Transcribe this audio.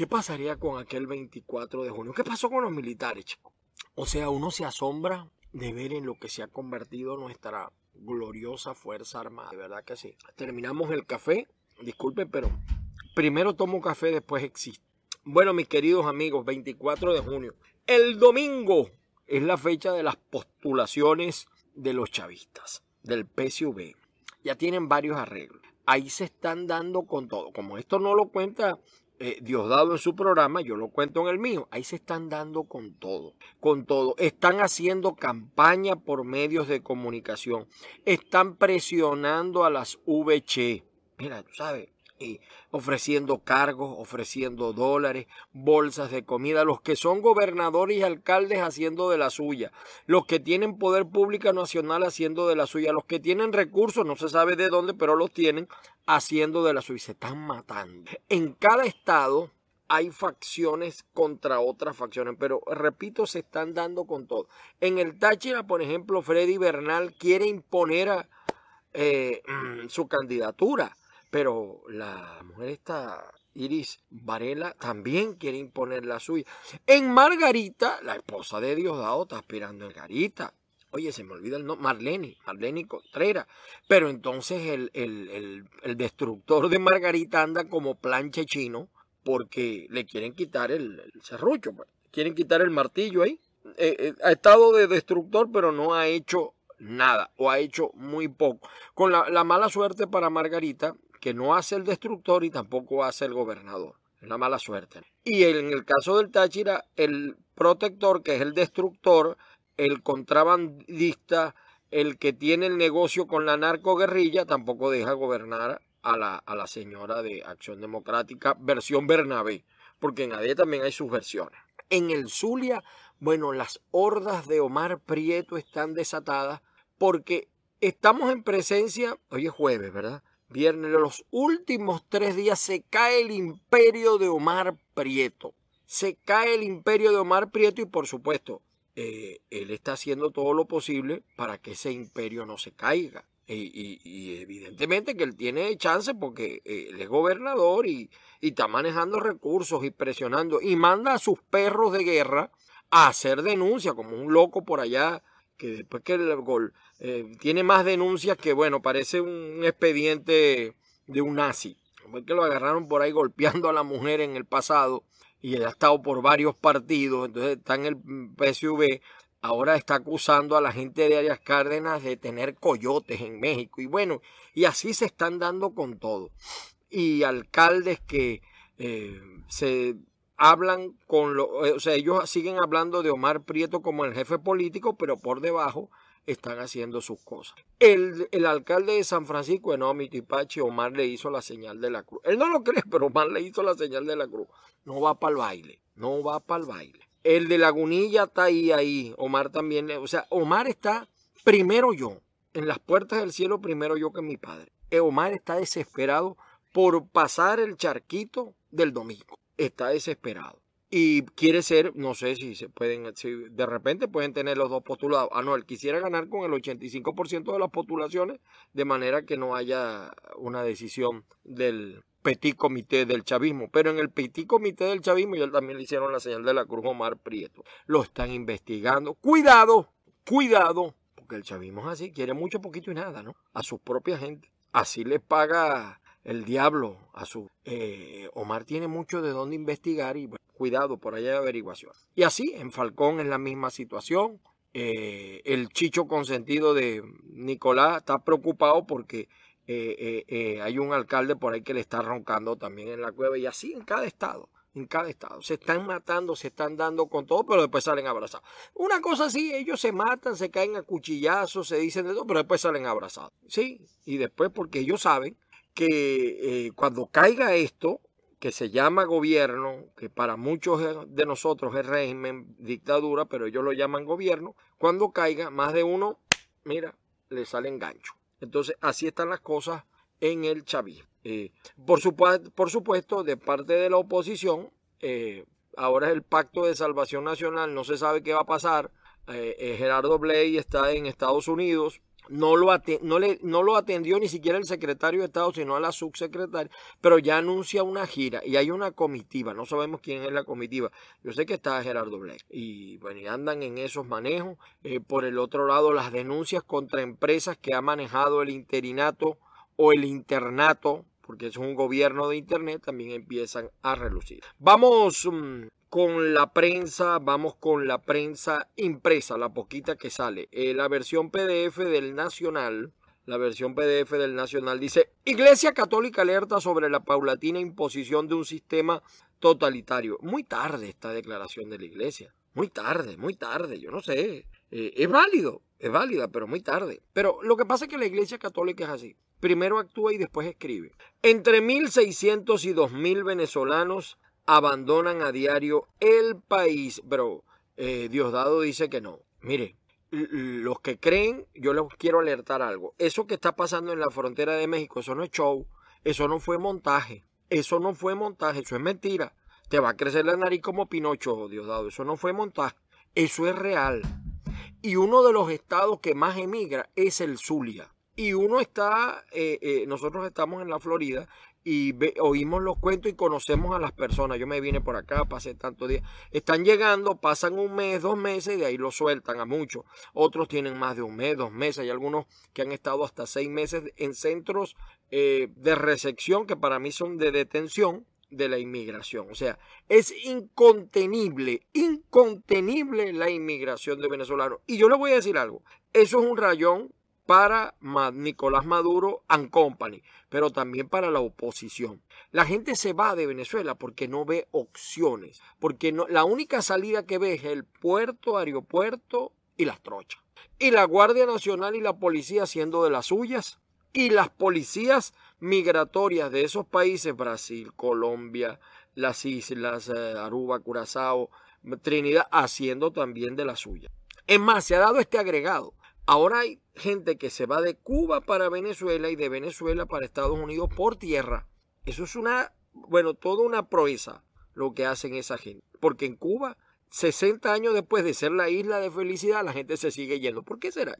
¿Qué pasaría con aquel 24 de junio? ¿Qué pasó con los militares, chicos? O sea, uno se asombra de ver en lo que se ha convertido nuestra gloriosa Fuerza Armada. De verdad que sí. Terminamos el café. Disculpe, pero primero tomo café, después existo. Bueno, mis queridos amigos, 24 de junio. El domingo es la fecha de las postulaciones de los chavistas, del PSV. Ya tienen varios arreglos. Ahí se están dando con todo. Como esto no lo cuenta eh, Diosdado en su programa, yo lo cuento en el mío. Ahí se están dando con todo, con todo. Están haciendo campaña por medios de comunicación. Están presionando a las VC. Mira, tú sabes, eh, ofreciendo cargos, ofreciendo dólares, bolsas de comida, los que son gobernadores y alcaldes haciendo de la suya, los que tienen poder público nacional haciendo de la suya, los que tienen recursos, no se sabe de dónde, pero los tienen haciendo de la suya, se están matando. En cada estado hay facciones contra otras facciones, pero repito, se están dando con todo. En el Táchira, por ejemplo, Freddy Bernal quiere imponer a, eh, mm, su candidatura pero la mujer esta, Iris Varela, también quiere imponer la suya. En Margarita, la esposa de Diosdado está aspirando a Margarita. Oye, se me olvida el nombre, Marlene, Marlene Contreras. Pero entonces el, destructor de Margarita anda como planche chino porque le quieren quitar el, serrucho, pues. quieren quitar el martillo ahí. Eh, eh, ha estado de destructor, pero no ha hecho nada o ha hecho muy poco. Con la mala suerte para Margarita que no hace el destructor y tampoco hace el gobernador. Es la mala suerte. Y en el caso del Táchira, el protector, que es el destructor, el contrabandista, el que tiene el negocio con la narcoguerrilla, tampoco deja gobernar a la, a la señora de Acción Democrática, versión Bernabé, porque en ADE también hay sus versiones. En el Zulia, bueno, las hordas de Omar Prieto están desatadas porque estamos en presencia, hoy es jueves, ¿verdad? viernes, los últimos tres días se cae el imperio de Omar Prieto. Se cae el imperio de Omar Prieto y por supuesto, eh, él está haciendo todo lo posible para que ese imperio no se caiga. Y, evidentemente que él tiene chance porque eh, él es gobernador y, y está manejando recursos y presionando y manda a sus perros de guerra a hacer denuncia como un loco por allá que después que el gol eh, tiene más denuncias que, bueno, parece un expediente de un nazi. porque que lo agarraron por ahí golpeando a la mujer en el pasado y él ha estado por varios partidos, entonces está en el PSV, ahora está acusando a la gente de Arias Cárdenas de tener coyotes en México. Y bueno, y así se están dando con todo. Y alcaldes que eh, se hablan con lo, eh, o sea, ellos siguen hablando de Omar Prieto como el jefe político, pero por debajo están haciendo sus cosas. El, alcalde de San Francisco, no, mi tipache, Omar le hizo la señal de la cruz. Él no lo cree, pero Omar le hizo la señal de la cruz. No va para el baile, no va para el baile. El de Lagunilla está ahí, ahí. Omar también, o sea, Omar está primero yo, en las puertas del cielo primero yo que mi padre. Eh, Omar está desesperado por pasar el charquito del domingo está desesperado y quiere ser, no sé si se pueden, si de repente pueden tener los dos postulados. Ah, no, él quisiera ganar con el 85% de las postulaciones, de manera que no haya una decisión del petit comité del chavismo. Pero en el petit comité del chavismo, y él también le hicieron la señal de la Cruz Omar Prieto. Lo están investigando. Cuidado, cuidado, porque el chavismo es así, quiere mucho, poquito y nada, ¿no? A su propia gente. Así le paga el diablo a su... Eh, Omar tiene mucho de dónde investigar y cuidado, por allá hay averiguación. Y así, en Falcón es la misma situación. Eh, el chicho consentido de Nicolás está preocupado porque eh, hay un alcalde por ahí que le está roncando también en la cueva y así en cada estado en cada estado. Se están matando, se están dando con todo, pero después salen abrazados. Una cosa así, ellos se matan, se caen a cuchillazos, se dicen de todo, pero después salen abrazados. Sí, y después porque ellos saben que eh, cuando caiga esto, que se llama gobierno, que para muchos de nosotros es régimen, dictadura, pero ellos lo llaman gobierno, cuando caiga, más de uno, mira, le sale gancho. Entonces, así están las cosas en el chavismo. Eh, por, supuesto, de parte de la oposición, eh, ahora es el Pacto de Salvación Nacional, no se sabe qué va a pasar. Gerardo Blay está en Estados Unidos, no lo, le, atendió ni siquiera el secretario de Estado, sino a la subsecretaria, pero ya anuncia una gira y hay una comitiva, no sabemos quién es la comitiva. Yo sé que está Gerardo Black y, bueno, y andan en esos manejos. Eh, por el otro lado, las denuncias contra empresas que ha manejado el interinato o el internato, porque es un gobierno de Internet, también empiezan a relucir. Vamos mm, con la prensa, vamos con la prensa impresa, la poquita que sale. Eh, la versión PDF del Nacional, la versión PDF del Nacional dice, Iglesia Católica alerta sobre la paulatina imposición de un sistema totalitario. Muy tarde esta declaración de la Iglesia, muy tarde, muy tarde, yo no sé. Eh, es válido, es válida, pero muy tarde. Pero lo que pasa es que la Iglesia Católica es así. Primero actúa y después escribe. Entre 1.600 y 2.000 venezolanos abandonan a diario el país, pero eh, Diosdado dice que no. Mire, los que creen, yo les quiero alertar algo. Eso que está pasando en la frontera de México, eso no es show, eso no fue montaje, eso no fue montaje, eso es mentira. Te va a crecer la nariz como Pinocho, Diosdado, eso no fue montaje, eso es real. Y uno de los estados que más emigra es el Zulia. Y uno está, eh, eh, nosotros estamos en la Florida y oímos los cuentos y conocemos a las personas. Yo me vine por acá, pasé tantos días. Están llegando, pasan un mes, dos meses y de ahí lo sueltan a muchos. Otros tienen más de un mes, dos meses. Hay algunos que han estado hasta seis meses en centros eh, de recepción que para mí son de detención de la inmigración. O sea, es incontenible, incontenible la inmigración de venezolanos. Y yo le voy a decir algo. Eso es un rayón para Nicolás Maduro and Company, pero también para la oposición. La gente se va de Venezuela porque no ve opciones, porque la única salida que ve es el puerto, aeropuerto y las trochas. Y la Guardia Nacional y la policía haciendo de las suyas. Y las policías migratorias de esos países, Brasil, Colombia, las islas, eh, Aruba, Curazao, Trinidad, haciendo también de las suyas. Es más, se ha dado este agregado Ahora hay gente que se va de Cuba para Venezuela y de Venezuela para Estados Unidos por tierra. Eso es una, bueno, toda una proeza lo que hacen esa gente. Porque en Cuba, 60 años después de ser la isla de felicidad, la gente se sigue yendo. ¿Por qué será?